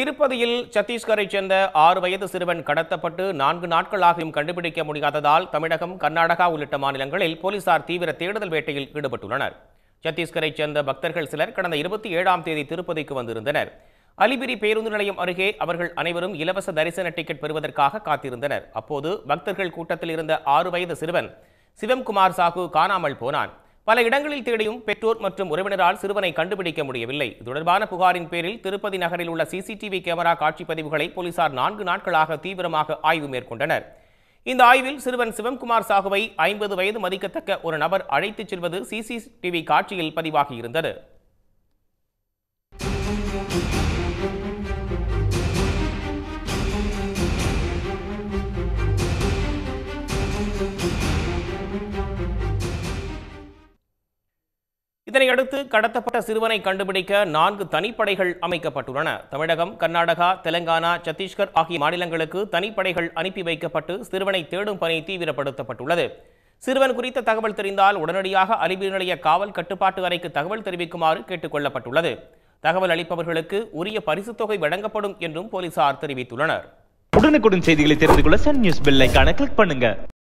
திருப்பதியில் சத்தீஸ்கரை சேர்ந்த ஆறு வயது சிறுவன் கடத்தப்பட்டு நான்கு நாட்களாகவும் கண்டுபிடிக்க முடியாததால் தமிழகம் கர்நாடகா உள்ளிட்ட மாநிலங்களில் போலீசார் தீவிர தேடுதல் வேட்டையில் ஈடுபட்டுள்ளனர் சத்தீஸ்கரை சேர்ந்த பக்தர்கள் சிலர் கடந்த இருபத்தி ஏழாம் தேதி திருப்பதிக்கு வந்திருந்தனர் அலிபிரி பேருந்து நிலையம் அருகே அவர்கள் அனைவரும் இலவச தரிசன டிக்கெட் பெறுவதற்காக காத்திருந்தனர் அப்போது பக்தர்கள் கூட்டத்தில் இருந்த ஆறு வயது சிறுவன் சிவம்குமார் சாகு காணாமல் போனான் பல இடங்களில் தேடியும் பெற்றோர் மற்றும் உறவினரால் சிறுவனை கண்டுபிடிக்க முடியவில்லை தொடர்பான புகாரின் பேரில் திருப்பதி நகரில் உள்ள சிசிடிவி கேமரா காட்சிப்பதிவுகளை போலீசார் நான்கு நாட்களாக தீவிரமாக ஆய்வு மேற்கொண்டனர் இந்த ஆய்வில் சிறுவன் சிவம்குமார் சாகுவை ஐம்பது வயது மதிக்கத்தக்க ஒரு நபர் அழைத்துச் செல்வது சிசிடிவி காட்சியில் பதிவாகியிருந்தது இதனையடுத்து கடத்தப்பட்ட சிறுவனை கண்டுபிடிக்க நான்கு தனிப்படைகள் அமைக்கப்பட்டுள்ளன தமிழகம் கர்நாடகா தெலங்கானா சத்தீஸ்கர் ஆகிய மாநிலங்களுக்கு தனிப்படைகள் அனுப்பி வைக்கப்பட்டு சிறுவனை தேடும் பணி தீவிரப்படுத்தப்பட்டுள்ளது சிறுவன் குறித்த தகவல் தெரிந்தால் உடனடியாக அறிவியல் நிலைய காவல் கட்டுப்பாட்டு அறைக்கு தகவல் தெரிவிக்குமாறு கேட்டுக் கொள்ளப்பட்டுள்ளது தகவல் அளிப்பவர்களுக்கு உரிய பரிசுத் தொகை வழங்கப்படும் என்றும் போலீசார் தெரிவித்துள்ளனர் உடனுக்குடன் செய்திகளை தெரிந்து கொள்ள சன் நியூஸ் பெல்லைக்கான கிளிக் பண்ணுங்க